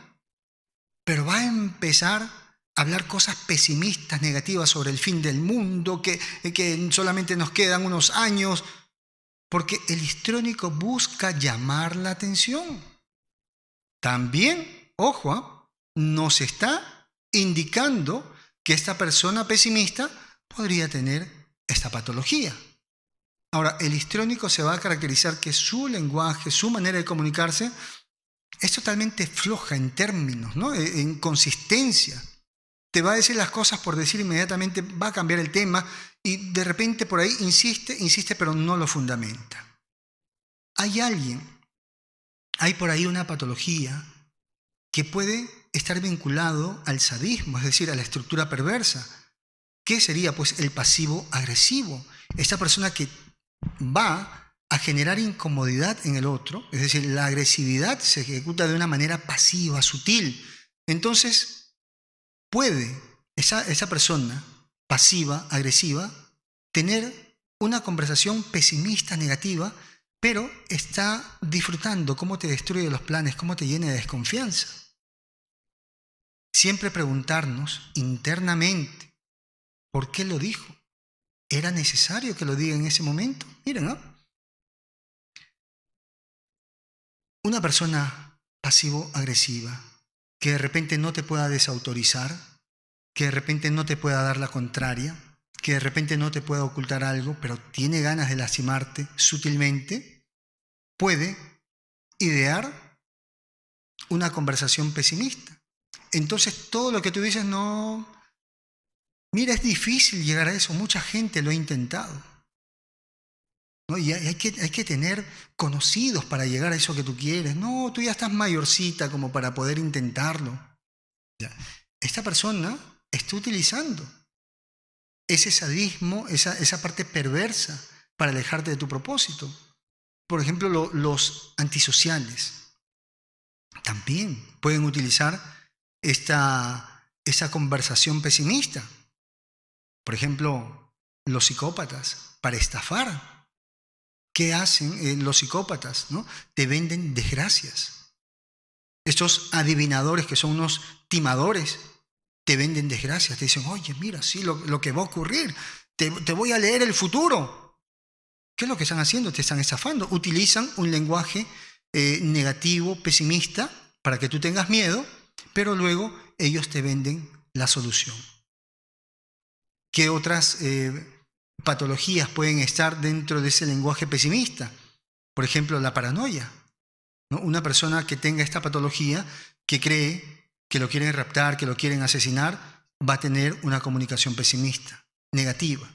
pero va a empezar a hablar cosas pesimistas, negativas sobre el fin del mundo, que, eh, solamente nos quedan unos años, porque el histrónico busca llamar la atención. También, ojo, ¿ah? nos está indicando que esta persona pesimista podría tener esta patología. Ahora, el histrónico se va a caracterizar que su lenguaje, su manera de comunicarse, es totalmente floja en términos, e, en consistencia. Te va a decir las cosas por decir inmediatamente, va a cambiar el tema y de repente por ahí insiste, insiste, pero no lo fundamenta. Hay alguien, hay por ahí una patología que puede estar vinculado al sadismo, es decir, a la estructura perversa. ¿Qué sería? Pues el pasivo agresivo. Esta persona que va a generar incomodidad en el otro, es decir, la agresividad se ejecuta de una manera pasiva, sutil. Entonces, puede esa, persona pasiva, agresiva, tener una conversación pesimista, negativa, pero está disfrutando cómo te destruye los planes, cómo te llena de desconfianza. Siempre preguntarnos internamente, ¿por qué lo dijo? Era necesario que lo diga en ese momento. Miren, ¿no? Una persona pasivo-agresiva que de repente no te pueda desautorizar, que de repente no te pueda dar la contraria, que de repente no te pueda ocultar algo, pero tiene ganas de lastimarte sutilmente, puede idear una conversación pesimista. Entonces todo lo que tú dices no, Mira, es difícil llegar a eso, mucha gente lo ha intentado. Y hay que, tener conocidos para llegar a eso que tú quieres. No, tú ya estás mayorcita como para poder intentarlo. Esta persona está utilizando ese sadismo, esa, parte perversa para alejarte de tu propósito. Por ejemplo, los antisociales también pueden utilizar esa conversación pesimista por ejemplo, los psicópatas, para estafar. ¿Qué hacen eh, los psicópatas? ¿no? Te venden desgracias. Estos adivinadores que son unos timadores, te venden desgracias. Te dicen, oye, mira, sí, lo, que va a ocurrir. Te, voy a leer el futuro. ¿Qué es lo que están haciendo? Te están estafando. Utilizan un lenguaje eh, negativo, pesimista, para que tú tengas miedo, pero luego ellos te venden la solución qué otras eh, patologías pueden estar dentro de ese lenguaje pesimista. Por ejemplo, la paranoia. Una persona que tenga esta patología, que cree que lo quieren raptar, que lo quieren asesinar, va a tener una comunicación pesimista, negativa.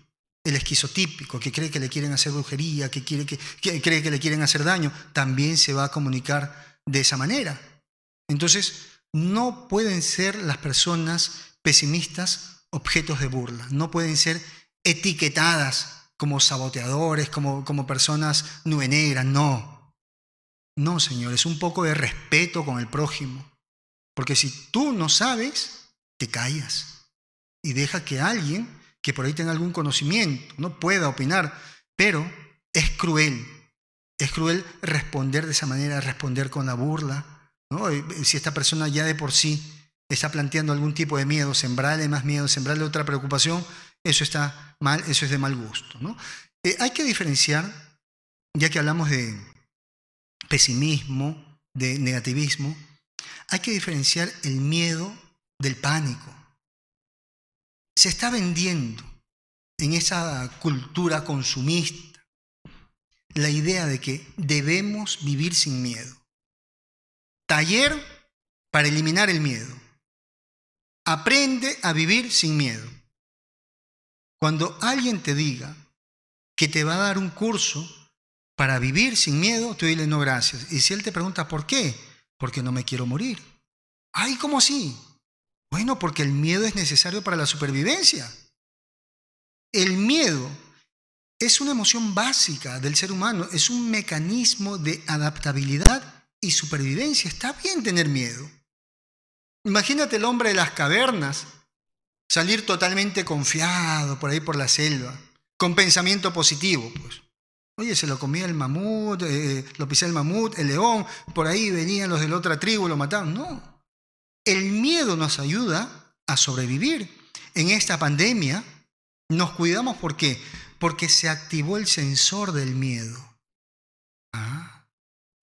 El esquizotípico, que cree que le quieren hacer brujería, que, que cree que le quieren hacer daño, también se va a comunicar de esa manera. Entonces, no pueden ser las personas pesimistas objetos de burla, no pueden ser etiquetadas como saboteadores, como, como personas nube negra, no. No, señores, un poco de respeto con el prójimo, porque si tú no sabes, te callas y deja que alguien que por ahí tenga algún conocimiento no pueda opinar, pero es cruel, es cruel responder de esa manera, responder con la burla, ¿no? Eh, si esta persona ya de por sí está planteando algún tipo de miedo, sembrarle más miedo, sembrarle otra preocupación, eso está mal, eso es de mal gusto. Eh, hay que diferenciar, ya que hablamos de pesimismo, de negativismo, hay que diferenciar el miedo del pánico. Se está vendiendo en esa cultura consumista la idea de que debemos vivir sin miedo. Taller para eliminar el miedo. Aprende a vivir sin miedo. Cuando alguien te diga que te va a dar un curso para vivir sin miedo, tú dile no gracias. Y si él te pregunta por qué, porque no me quiero morir. Ay, ¿cómo así? Bueno, porque el miedo es necesario para la supervivencia. El miedo es una emoción básica del ser humano, es un mecanismo de adaptabilidad y supervivencia. Está bien tener miedo. Imagínate el hombre de las cavernas salir totalmente confiado por ahí por la selva, con pensamiento positivo, pues. Oye, se lo comía el mamut, eh, eh, lo pisé el mamut, el león, por ahí venían los de la otra tribu, lo mataban. No. El miedo nos ayuda a sobrevivir. En esta pandemia nos cuidamos, ¿por qué? Porque se activó el sensor del miedo. Ah.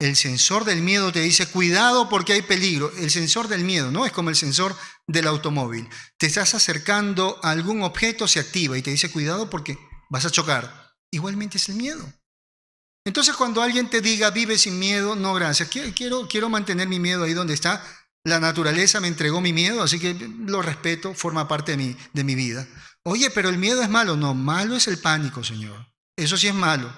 El sensor del miedo te dice, cuidado porque hay peligro. El sensor del miedo, ¿no? Es como el sensor del automóvil. Te estás acercando a algún objeto, se activa y te dice, cuidado porque vas a chocar. Igualmente es el miedo. Entonces cuando alguien te diga, vive sin miedo, no, gracias. Quiero, quiero mantener mi miedo ahí donde está. La naturaleza me entregó mi miedo, así que lo respeto, forma parte de de mi vida. Oye, pero el miedo es malo. No, malo es el pánico, Señor. Eso sí es malo.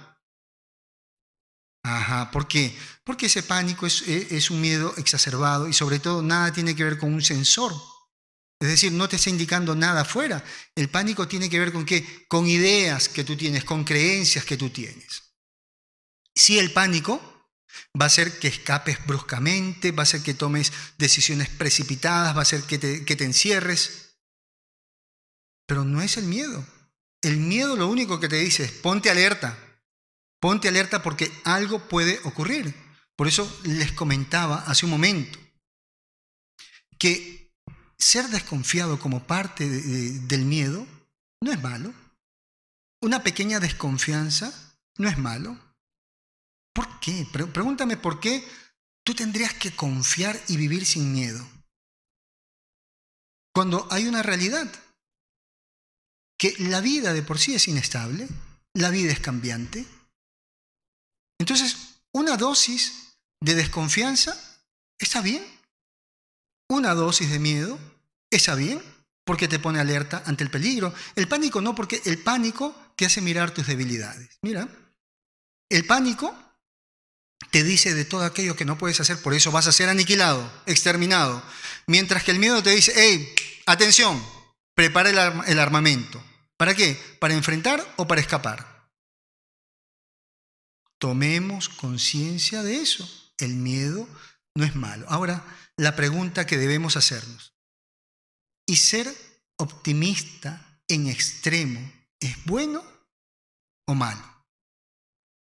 Ajá, ¿por qué? Porque ese pánico e, es, un miedo exacerbado y sobre todo nada tiene que ver con un sensor. Es decir, no te está indicando nada afuera. El pánico tiene que ver con qué? Con ideas que tú tienes, con creencias que tú tienes. Si el pánico va a ser que escapes bruscamente, va a ser que tomes decisiones precipitadas, va a ser que te, que te encierres. Pero no es el miedo. El miedo lo único que te dice es ponte alerta, Ponte alerta porque algo puede ocurrir. Por eso les comentaba hace un momento que ser desconfiado como parte del miedo no es malo. Una pequeña desconfianza no es malo. ¿Por qué? Pregúntame por qué tú tendrías que confiar y vivir sin miedo. Cuando hay una realidad, que la vida de por sí es inestable, la vida es cambiante, entonces, una dosis de desconfianza está bien. Una dosis de miedo está bien porque te pone alerta ante el peligro. El pánico no, porque el pánico te hace mirar tus debilidades. Mira, el pánico te dice de todo aquello que no puedes hacer, por eso vas a ser aniquilado, exterminado. Mientras que el miedo te dice, hey, atención, prepara el, el armamento. ¿Para qué? ¿Para enfrentar o para escapar? Tomemos conciencia de eso. El miedo no es malo. Ahora, la pregunta que debemos hacernos. ¿Y ser optimista en extremo es bueno o malo?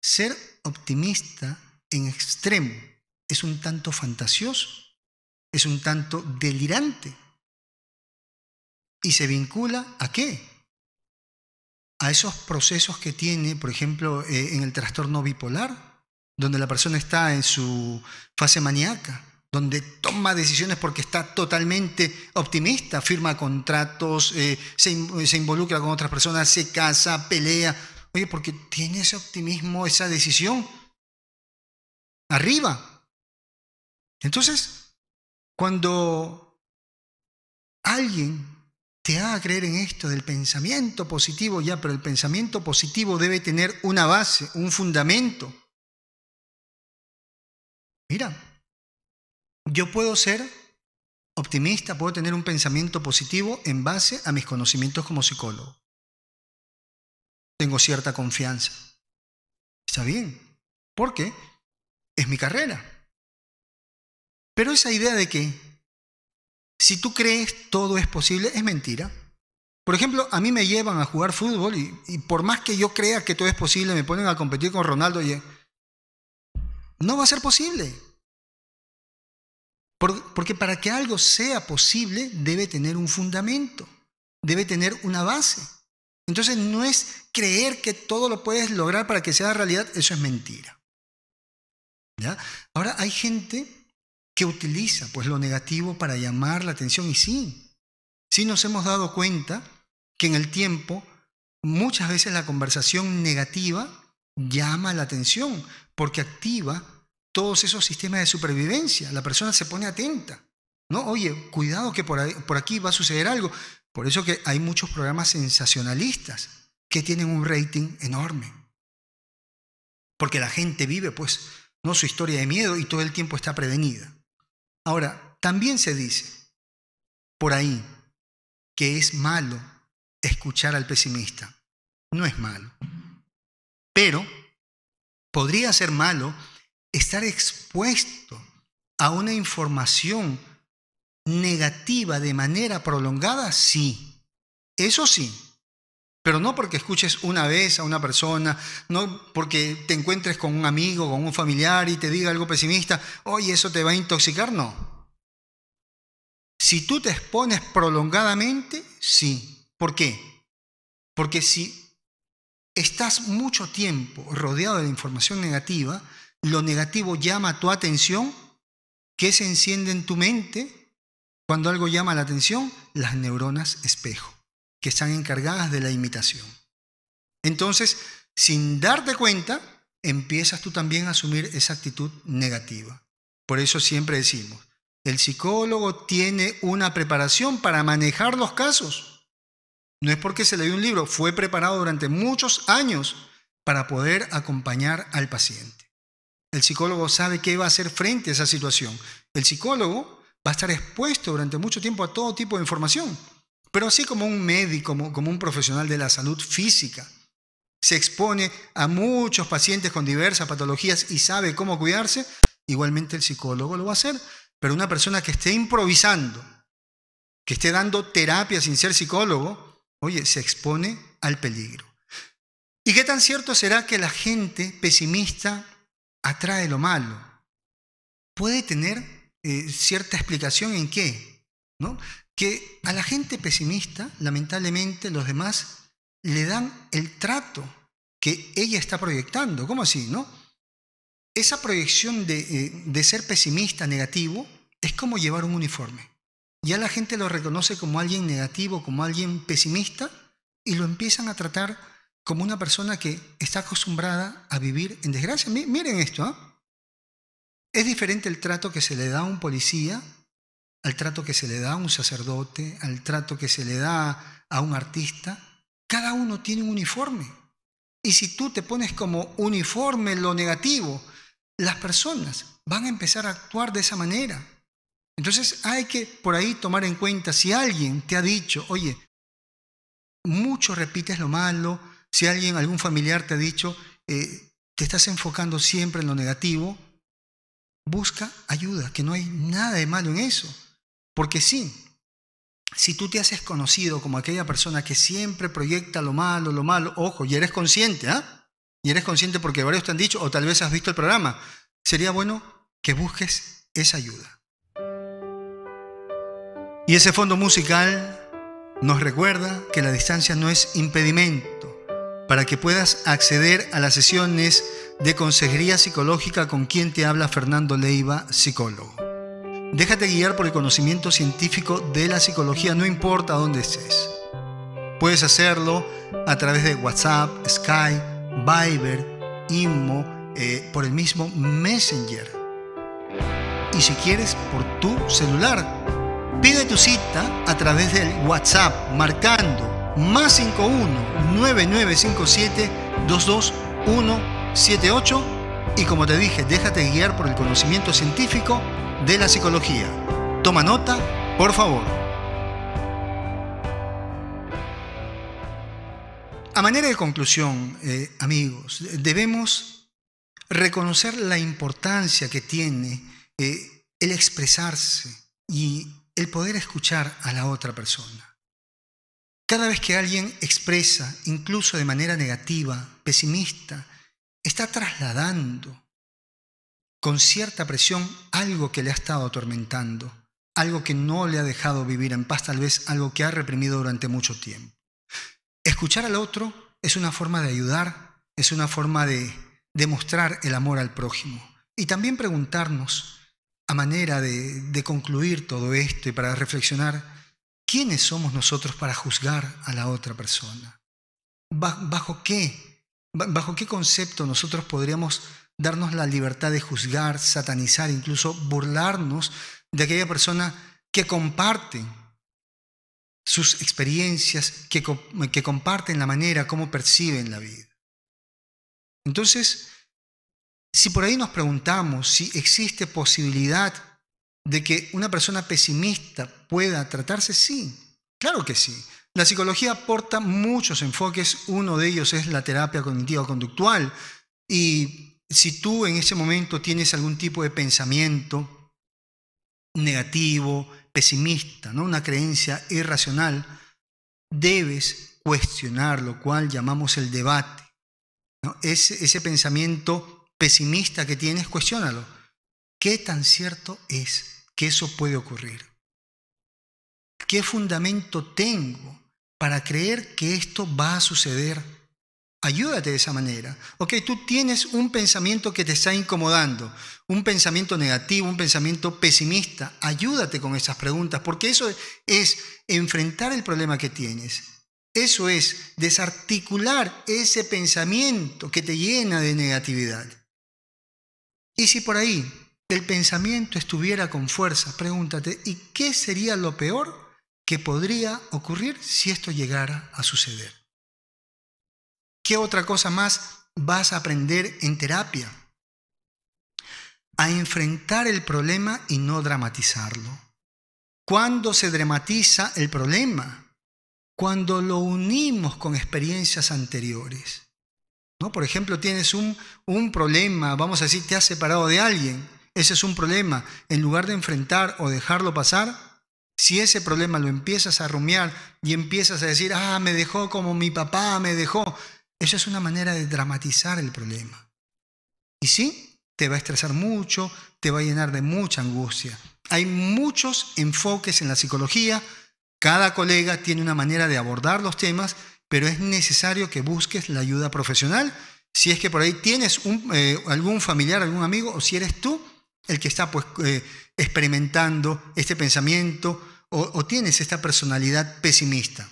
Ser optimista en extremo es un tanto fantasioso, es un tanto delirante. ¿Y se vincula a qué? a esos procesos que tiene, por ejemplo, eh, en el trastorno bipolar, donde la persona está en su fase maníaca, donde toma decisiones porque está totalmente optimista, firma contratos, eh, se, se involucra con otras personas, se casa, pelea. Oye, porque tiene ese optimismo, esa decisión. Arriba. Entonces, cuando alguien te haga creer en esto del pensamiento positivo, ya, pero el pensamiento positivo debe tener una base, un fundamento. Mira, yo puedo ser optimista, puedo tener un pensamiento positivo en base a mis conocimientos como psicólogo. Tengo cierta confianza. Está bien, porque es mi carrera. Pero esa idea de que si tú crees todo es posible, es mentira. Por ejemplo, a mí me llevan a jugar fútbol y, por más que yo crea que todo es posible, me ponen a competir con Ronaldo y no va a ser posible. Porque para que algo sea posible debe tener un fundamento, debe tener una base. Entonces no es creer que todo lo puedes lograr para que sea realidad, eso es mentira. ¿Ya? Ahora hay gente que utiliza pues lo negativo para llamar la atención y sí, sí nos hemos dado cuenta que en el tiempo muchas veces la conversación negativa llama la atención porque activa todos esos sistemas de supervivencia. La persona se pone atenta. No, oye, cuidado que por, aquí va a suceder algo. Por eso que hay muchos programas sensacionalistas que tienen un rating enorme. Porque la gente vive pues no su historia de miedo y todo el tiempo está prevenida. Ahora, también se dice por ahí que es malo escuchar al pesimista. No es malo. Pero podría ser malo estar expuesto a una información negativa de manera prolongada, sí. Eso sí, pero no porque escuches una vez a una persona, no porque te encuentres con un amigo, con un familiar y te diga algo pesimista, Hoy eso te va a intoxicar, no. Si tú te expones prolongadamente, sí. ¿Por qué? Porque si estás mucho tiempo rodeado de la información negativa, lo negativo llama tu atención, ¿qué se enciende en tu mente? Cuando algo llama la atención, las neuronas espejo que están encargadas de la imitación. Entonces, sin darte cuenta, empiezas tú también a asumir esa actitud negativa. Por eso siempre decimos, el psicólogo tiene una preparación para manejar los casos. No es porque se le dio un libro, fue preparado durante muchos años para poder acompañar al paciente. El psicólogo sabe qué va a hacer frente a esa situación. El psicólogo va a estar expuesto durante mucho tiempo a todo tipo de información pero así como un médico, como, un profesional de la salud física, se expone a muchos pacientes con diversas patologías y sabe cómo cuidarse, igualmente el psicólogo lo va a hacer, pero una persona que esté improvisando, que esté dando terapia sin ser psicólogo, oye, se expone al peligro. ¿Y qué tan cierto será que la gente pesimista atrae lo malo? Puede tener eh, cierta explicación en qué, ¿no? que a la gente pesimista, lamentablemente, los demás le dan el trato que ella está proyectando. ¿Cómo así, no? Esa proyección eh, de, ser pesimista, negativo, es como llevar un uniforme. Ya la gente lo reconoce como alguien negativo, como alguien pesimista, y lo empiezan a tratar como una persona que está acostumbrada a vivir en desgracia. Miren esto. ¿ah? Es diferente el trato que se le da a un policía al trato que se le da a un sacerdote, al trato que se le da a un artista. Cada uno tiene un uniforme. Y si tú te pones como uniforme lo negativo, las personas van a empezar a actuar de esa manera. Entonces hay que por ahí tomar en cuenta si alguien te ha dicho, oye, mucho repites lo malo, si alguien, algún familiar te ha dicho, eh, te estás enfocando siempre en lo negativo, busca ayuda, que no hay nada de malo en eso. Porque sí, si tú te haces conocido como aquella persona que siempre proyecta lo malo, lo malo, ojo, y eres consciente, ¿ah? Y eres consciente porque varios te han dicho, o tal vez has visto el programa, sería bueno que busques esa ayuda. Y ese fondo musical nos recuerda que la distancia no es impedimento para que puedas acceder a las sesiones de consejería psicológica con quien te habla Fernando Leiva, psicólogo. Déjate guiar por el conocimiento científico de la psicología, no importa dónde estés. Puedes hacerlo a través de WhatsApp, Skype, Viber, Inmo, eh, por el mismo Messenger. Y si quieres, por tu celular. Pide tu cita a través del WhatsApp marcando más 51 9957 22178 y como te dije, déjate guiar por el conocimiento científico de la psicología. Toma nota, por favor. A manera de conclusión, eh, amigos, debemos reconocer la importancia que tiene eh, el expresarse y el poder escuchar a la otra persona. Cada vez que alguien expresa, incluso de manera negativa, pesimista, está trasladando con cierta presión algo que le ha estado atormentando, algo que no le ha dejado vivir en paz, tal vez algo que ha reprimido durante mucho tiempo. Escuchar al otro es una forma de ayudar, es una forma de demostrar el amor al prójimo. Y también preguntarnos, a manera de, de concluir todo esto y para reflexionar, ¿quiénes somos nosotros para juzgar a la otra persona? ¿Bajo qué ¿Bajo qué concepto nosotros podríamos darnos la libertad de juzgar, satanizar, incluso burlarnos de aquella persona que comparte sus experiencias, que, que comparten la manera como perciben la vida? Entonces, si por ahí nos preguntamos si existe posibilidad de que una persona pesimista pueda tratarse, sí, claro que sí. La psicología aporta muchos enfoques, uno de ellos es la terapia cognitivo-conductual y si tú en ese momento tienes algún tipo de pensamiento negativo, pesimista, ¿no? una creencia irracional, debes cuestionar lo cual llamamos el debate. Ese, pensamiento pesimista que tienes, cuestionalo. ¿Qué tan cierto es que eso puede ocurrir? ¿Qué fundamento tengo para creer que esto va a suceder. Ayúdate de esa manera. Ok, tú tienes un pensamiento que te está incomodando, un pensamiento negativo, un pensamiento pesimista. Ayúdate con esas preguntas, porque eso es enfrentar el problema que tienes. Eso es desarticular ese pensamiento que te llena de negatividad. Y si por ahí el pensamiento estuviera con fuerza, pregúntate, ¿y qué sería lo peor ¿Qué podría ocurrir si esto llegara a suceder. ¿Qué otra cosa más vas a aprender en terapia? A enfrentar el problema y no dramatizarlo. ¿Cuándo se dramatiza el problema? Cuando lo unimos con experiencias anteriores. ¿No? Por ejemplo, tienes un, un problema, vamos a decir, te has separado de alguien. Ese es un problema. En lugar de enfrentar o dejarlo pasar, si ese problema lo empiezas a rumiar y empiezas a decir, ah, me dejó como mi papá me dejó, eso es una manera de dramatizar el problema. Y sí, te va a estresar mucho, te va a llenar de mucha angustia. Hay muchos enfoques en la psicología, cada colega tiene una manera de abordar los temas, pero es necesario que busques la ayuda profesional. Si es que por ahí tienes eh, algún familiar, algún amigo, o si eres tú el que está pues, eh, experimentando este pensamiento, o, tienes esta personalidad pesimista.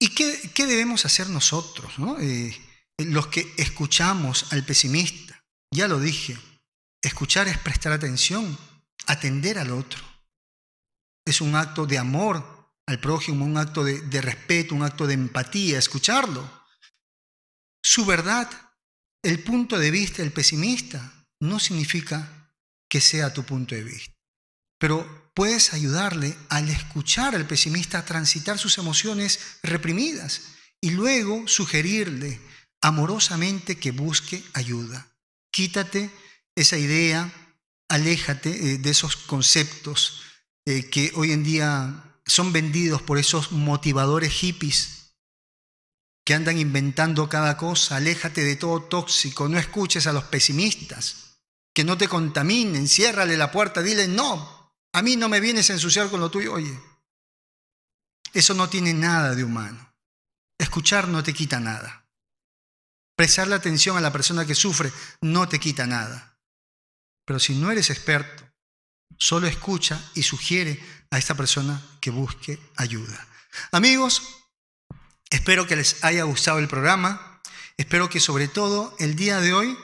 ¿Y qué, debemos hacer nosotros, eh, los que escuchamos al pesimista? Ya lo dije, escuchar es prestar atención, atender al otro. Es un acto de amor al prójimo, un acto de, de respeto, un acto de empatía, escucharlo. Su verdad, el punto de vista del pesimista, no significa que sea tu punto de vista. Pero puedes ayudarle al escuchar al pesimista a transitar sus emociones reprimidas y luego sugerirle amorosamente que busque ayuda. Quítate esa idea, aléjate eh, de esos conceptos eh, que hoy en día son vendidos por esos motivadores hippies que andan inventando cada cosa. Aléjate de todo tóxico, no escuches a los pesimistas, que no te contaminen, ciérrale la puerta, dile no, a mí no me vienes a ensuciar con lo tuyo. Oye, eso no tiene nada de humano. Escuchar no te quita nada. Prestarle atención a la persona que sufre no te quita nada. Pero si no eres experto, solo escucha y sugiere a esta persona que busque ayuda. Amigos, espero que les haya gustado el programa. Espero que sobre todo el día de hoy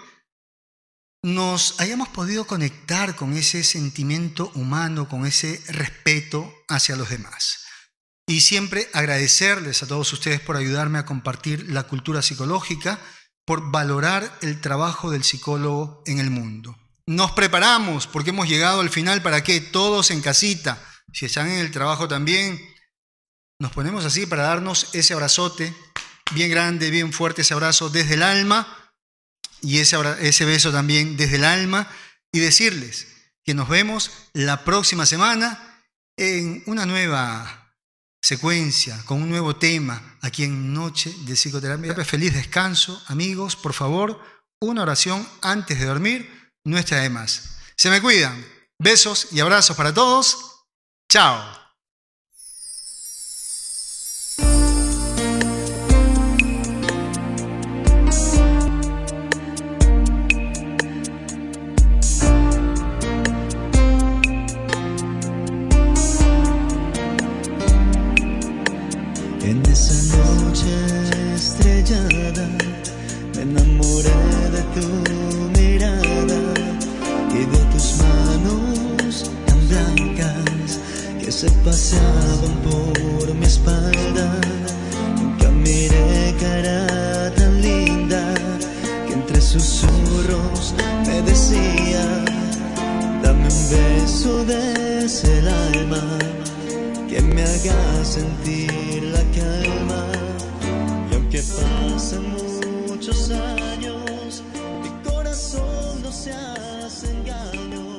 nos hayamos podido conectar con ese sentimiento humano, con ese respeto hacia los demás. Y siempre agradecerles a todos ustedes por ayudarme a compartir la cultura psicológica, por valorar el trabajo del psicólogo en el mundo. Nos preparamos porque hemos llegado al final para que todos en casita, si están en el trabajo también, nos ponemos así para darnos ese abrazote, bien grande, bien fuerte ese abrazo desde el alma y ese, beso también desde el alma y decirles que nos vemos la próxima semana en una nueva secuencia, con un nuevo tema aquí en Noche de Psicoterapia. Feliz descanso, amigos, por favor, una oración antes de dormir no está de más. Se me cuidan. Besos y abrazos para todos. Chao. tu mirada y de tus manos tan blancas que se pasaban por mi espalda. Nunca miré cara tan linda que entre susurros me decía, dame un beso desde el alma que me haga sentir la calma. Y aunque pasen muchos años, corazón no se hace engaño.